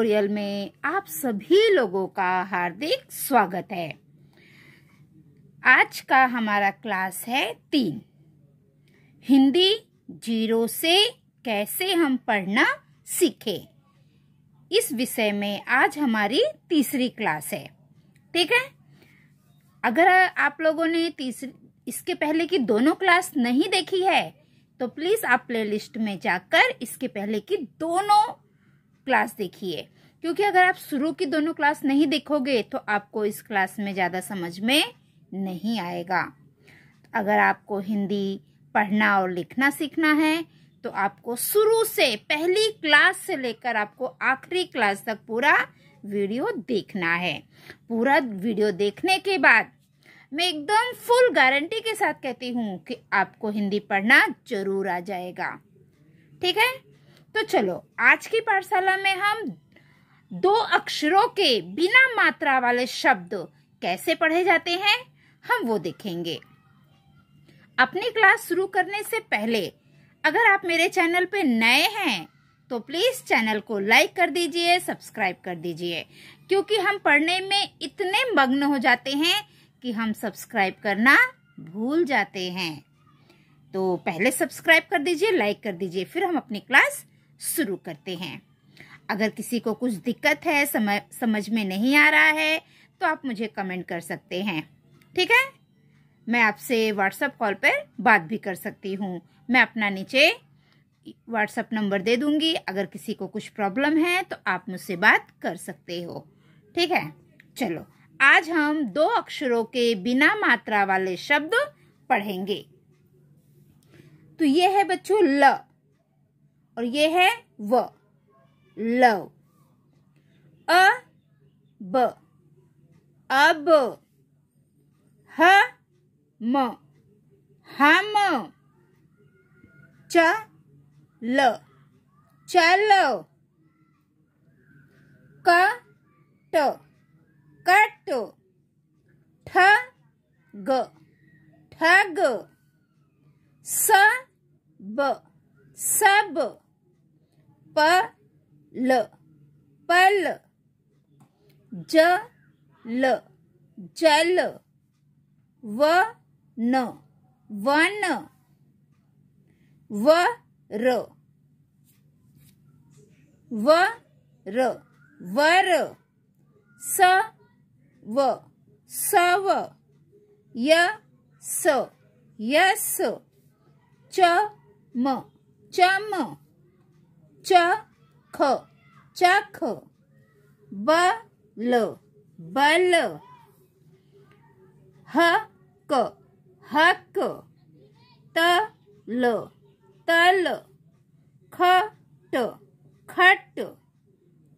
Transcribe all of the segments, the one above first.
tutorial में आप सभी लोगों का हार्दिक स्वागत है आज का हमारा क्लास है तीन हिंदी जीरो से कैसे हम पढ़ना सीखे इस विषय में आज हमारी तीसरी क्लास है ठीक है अगर आप लोगों ने तीसरी इसके पहले की दोनों क्लास नहीं देखी है तो प्लीज़ आप प्लेलिस्ट में जाकर इसके पहले की दोनों क्लास देखिए क्योंकि अगर आप शुरू की दोनों क्लास नहीं देखोगे तो आपको इस क्लास में ज़्यादा समझ में नहीं आएगा अगर आपको हिंदी पढ़ना और लिखना सीखना है तो आपको शुरू से पहली क्लास से लेकर आपको आखिरी क्लास तक पूरा वीडियो देखना है पूरा वीडियो देखने के बाद मैं एकदम फुल गारंटी के साथ कहती हूँ कि आपको हिंदी पढ़ना जरूर आ जाएगा ठीक है तो चलो आज की पाठशाला में हम दो अक्षरों के बिना मात्रा वाले शब्द कैसे पढ़े जाते हैं हम वो देखेंगे अपनी क्लास शुरू करने से पहले अगर आप मेरे चैनल पे नए हैं तो प्लीज़ चैनल को लाइक कर दीजिए सब्सक्राइब कर दीजिए क्योंकि हम पढ़ने में इतने मग्न हो जाते हैं कि हम सब्सक्राइब करना भूल जाते हैं तो पहले सब्सक्राइब कर दीजिए लाइक कर दीजिए फिर हम अपनी क्लास शुरू करते हैं अगर किसी को कुछ दिक्कत है समझ समझ में नहीं आ रहा है तो आप मुझे कमेंट कर सकते हैं ठीक है मैं आपसे व्हाट्सएप कॉल पर बात भी कर सकती हूँ मैं अपना नीचे व्हाट्सएप नंबर दे दूंगी अगर किसी को कुछ प्रॉब्लम है तो आप मुझसे बात कर सकते हो ठीक है चलो आज हम दो अक्षरों के बिना मात्रा वाले शब्द पढ़ेंगे तो ये है बच्चों ल और ये है व लव अ ब अब ह म हम च ल चल क ट कट ठ ग ठग स ब सब प ल पल ज ल जल व न वन व र व र वर स व सव य स यस च म चम च चख चख बल बल हक हक तल तल खट खट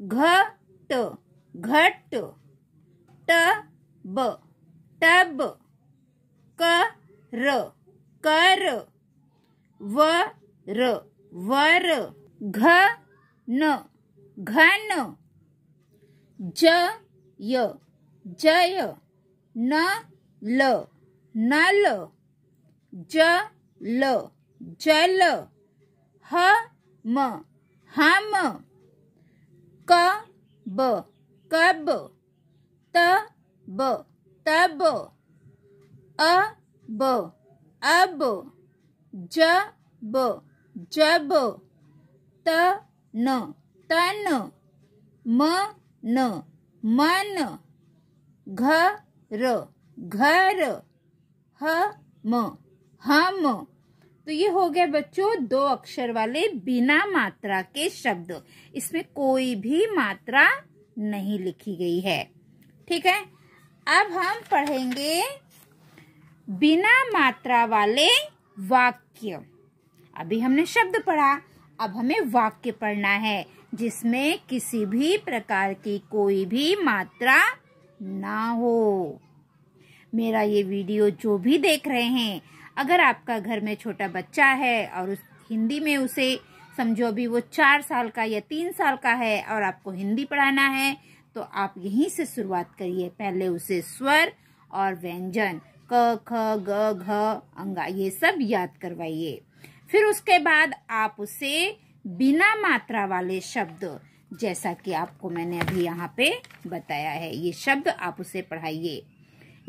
घट घट तब तब कर कर वर वर घन घन जय जय न ल नल ज ल जल ह म हम क ब कब त ब तब अ ब अब अब जब जब त न तन म न मन घ र घर ह म हम तो ये हो गया बच्चों दो अक्षर वाले बिना मात्रा के शब्द इसमें कोई भी मात्रा नहीं लिखी गई है ठीक है अब हम पढ़ेंगे बिना मात्रा वाले वाक्य अभी हमने शब्द पढ़ा अब हमें वाक्य पढ़ना है जिसमें किसी भी प्रकार की कोई भी मात्रा ना हो मेरा ये वीडियो जो भी देख रहे हैं अगर आपका घर में छोटा बच्चा है और उस हिंदी में उसे समझो अभी वो चार साल का या तीन साल का है और आपको हिंदी पढ़ाना है तो आप यहीं से शुरुआत करिए पहले उसे स्वर और व्यंजन क ख ग घ अंगा ये सब याद करवाइए फिर उसके बाद आप उसे बिना मात्रा वाले शब्द जैसा कि आपको मैंने अभी यहाँ पे बताया है ये शब्द आप उसे पढ़ाइए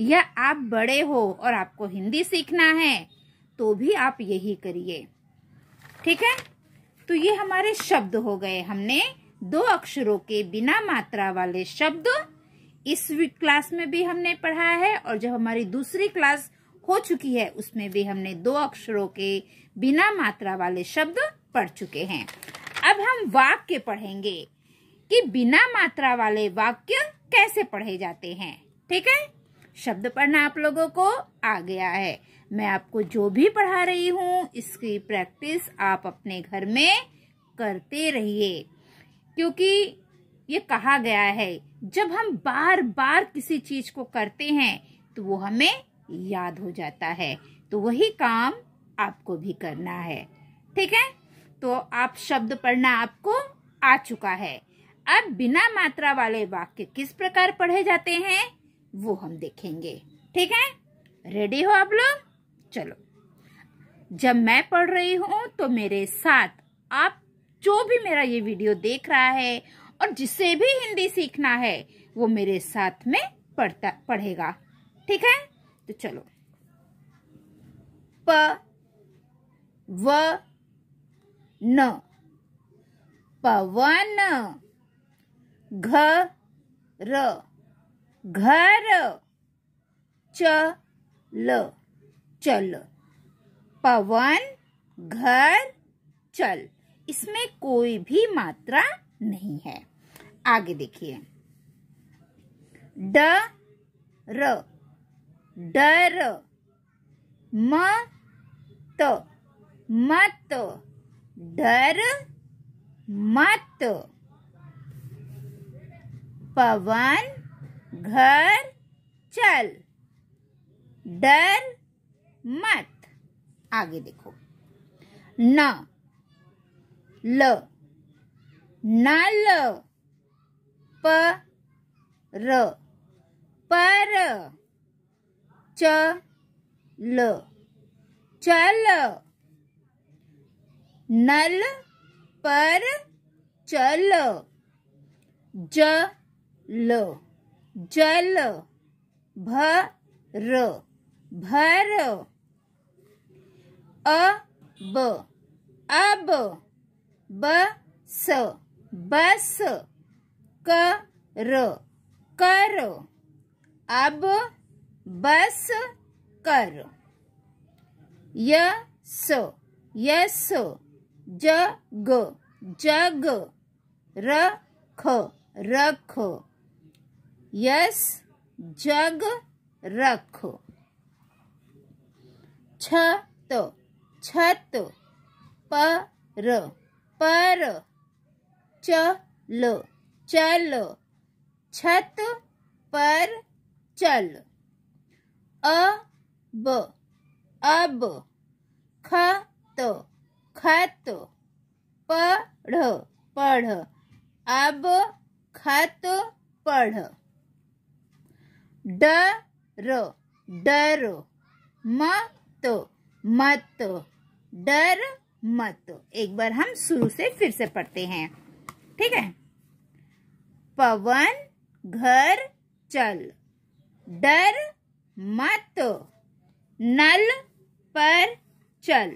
या आप बड़े हो और आपको हिंदी सीखना है तो भी आप यही करिए ठीक है तो ये हमारे शब्द हो गए हमने दो अक्षरों के बिना मात्रा वाले शब्द इस क्लास में भी हमने पढ़ा है और जब हमारी दूसरी क्लास हो चुकी है उसमें भी हमने दो अक्षरों के बिना मात्रा वाले शब्द पढ़ चुके हैं अब हम वाक्य पढ़ेंगे कि बिना मात्रा वाले वाक्य कैसे पढ़े जाते हैं ठीक है शब्द पढ़ना आप लोगों को आ गया है मैं आपको जो भी पढ़ा रही हूँ इसकी प्रैक्टिस आप अपने घर में करते रहिए क्योंकि ये कहा गया है जब हम बार बार किसी चीज को करते हैं तो वो हमें याद हो जाता है तो वही काम आपको भी करना है ठीक है तो आप शब्द पढ़ना आपको आ चुका है अब बिना मात्रा वाले वाक्य किस प्रकार पढ़े जाते हैं वो हम देखेंगे ठीक है रेडी हो आप लोग चलो जब मैं पढ़ रही हूँ तो मेरे साथ आप जो भी मेरा ये वीडियो देख रहा है और जिसे भी हिंदी सीखना है वो मेरे साथ में पढ़ता पढ़ेगा ठीक है तो चलो प व न पवन घर च ल चल पवन घर चल इसमें कोई भी मात्रा नहीं है आगे देखिए ड र डर मत मत डर मत पवन घर चल डर मत आगे देखो न ल नल पर पर चल चल नल पर चल जल जल भर भर अब अब बस बस कर कर अब बस कर यस यस जग जग रख रख यस जग रख छत छत पर पर चल चल छत पर चल अब अब खत खत पढ़ पढ़ अब खत पढ़ डर म मत मत डर मत एक बार हम शुरू से फिर से पढ़ते हैं ठीक है पवन घर चल डर मत नल पर चल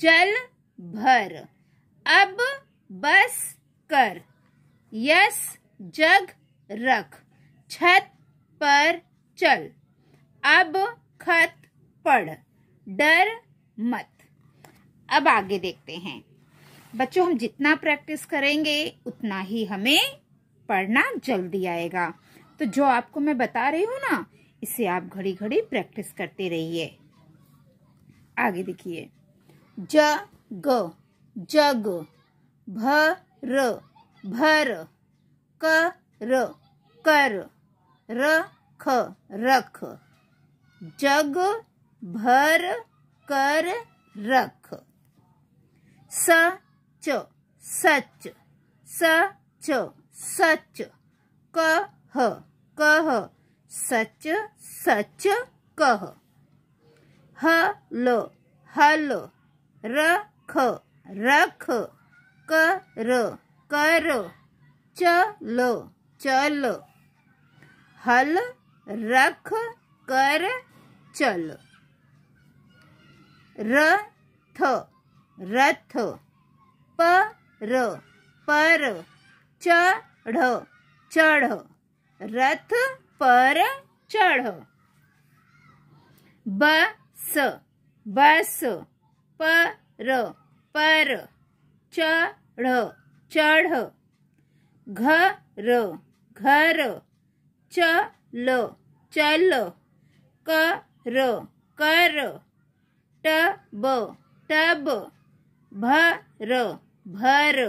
जल भर अब बस कर यस जग रख छत पर चल अब खत पढ़ डर मत अब आगे देखते हैं बच्चों हम जितना प्रैक्टिस करेंगे उतना ही हमें पढ़ना जल्दी आएगा तो जो आपको मैं बता रही हूँ ना इसे आप घड़ी घड़ी प्रैक्टिस करते रहिए आगे देखिए ज ग जग भर भर क र कर र ख रख जग भर कर रख स च सच स च सच कह कह सच सच कह ह हलो हलो रख रख करो करो चलो चलो हल रख कर चलो रथ रथ पर पर चढ़ो चढ़ो रथ पर चढ़ बस बस पर पर चढ़ चढ़ घर घर चल चल कर कर टब टब भर भर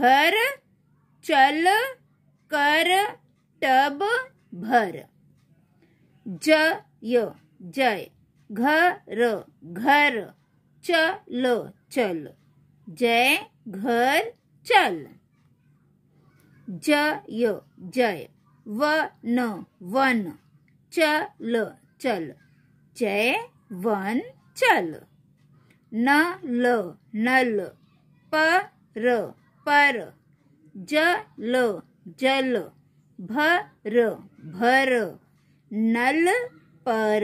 घर चल कर टब भर ज य जय घर घर चल चल जय घर चल जय जय वन वन चल चल जय वन चल नल नल पर पर जल जल भर भर नल पर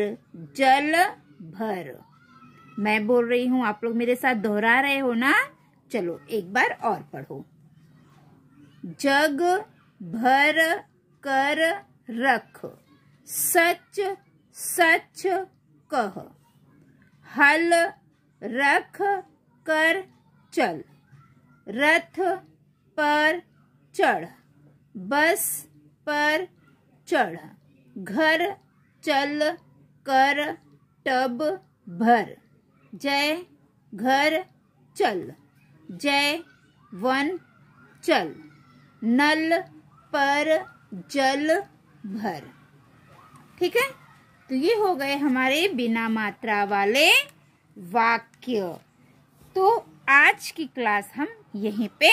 जल भर मैं बोल रही हूं आप लोग मेरे साथ दोहरा रहे हो ना चलो एक बार और पढ़ो जग भर कर रख सच सच कह हल रख कर चल रथ पर चढ़ बस पर चढ़ घर चल कर टब भर जय घर चल जय वन चल नल पर जल भर ठीक है तो ये हो गए हमारे बिना मात्रा वाले वाक्य तो आज की क्लास हम यहीं पे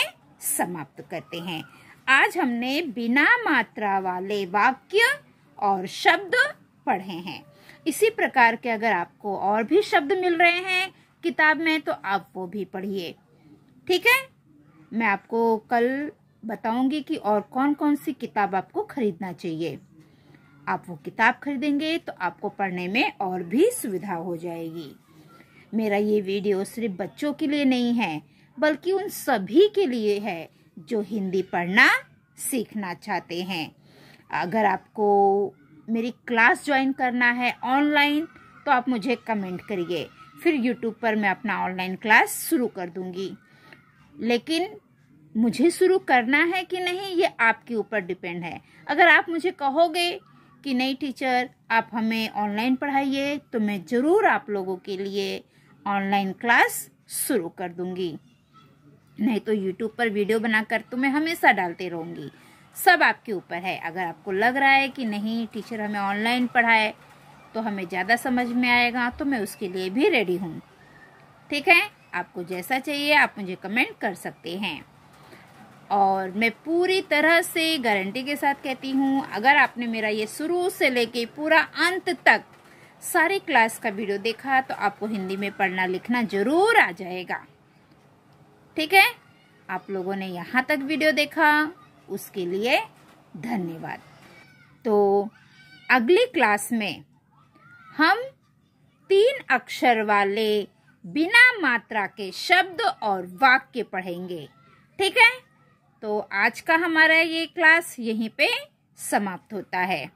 समाप्त करते हैं आज हमने बिना मात्रा वाले वाक्य और शब्द पढ़े हैं इसी प्रकार के अगर आपको और भी शब्द मिल रहे हैं किताब में तो आप वो भी पढ़िए ठीक है मैं आपको कल बताऊंगी कि और कौन कौन सी किताब आपको खरीदना चाहिए आप वो किताब खरीदेंगे तो आपको पढ़ने में और भी सुविधा हो जाएगी मेरा ये वीडियो सिर्फ बच्चों के लिए नहीं है बल्कि उन सभी के लिए है जो हिंदी पढ़ना सीखना चाहते हैं अगर आपको मेरी क्लास ज्वाइन करना है ऑनलाइन तो आप मुझे कमेंट करिए फिर यूट्यूब पर मैं अपना ऑनलाइन क्लास शुरू कर दूंगी लेकिन मुझे शुरू करना है कि नहीं ये आपके ऊपर डिपेंड है अगर आप मुझे कहोगे कि नहीं टीचर आप हमें ऑनलाइन पढ़ाइए तो मैं ज़रूर आप लोगों के लिए ऑनलाइन क्लास शुरू कर दूंगी नहीं तो यूट्यूब पर वीडियो बनाकर तो मैं हमेशा डालते रहूँगी सब आपके ऊपर है अगर आपको लग रहा है कि नहीं टीचर हमें ऑनलाइन पढ़ाए तो हमें ज़्यादा समझ में आएगा तो मैं उसके लिए भी रेडी हूँ ठीक है आपको जैसा चाहिए आप मुझे कमेंट कर सकते हैं और मैं पूरी तरह से गारंटी के साथ कहती हूँ अगर आपने मेरा ये शुरू से लेके पूरा अंत तक सारे क्लास का वीडियो देखा तो आपको हिंदी में पढ़ना लिखना ज़रूर आ जाएगा ठीक है आप लोगों ने यहाँ तक वीडियो देखा उसके लिए धन्यवाद तो अगली क्लास में हम तीन अक्षर वाले बिना मात्रा के शब्द और वाक्य पढ़ेंगे ठीक है तो आज का हमारा ये क्लास यहीं पे समाप्त होता है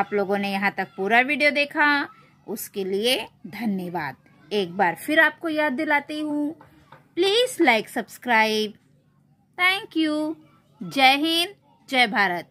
आप लोगों ने यहाँ तक पूरा वीडियो देखा उसके लिए धन्यवाद एक बार फिर आपको याद दिलाती हूँ please like subscribe thank you जय हिंद जय भारत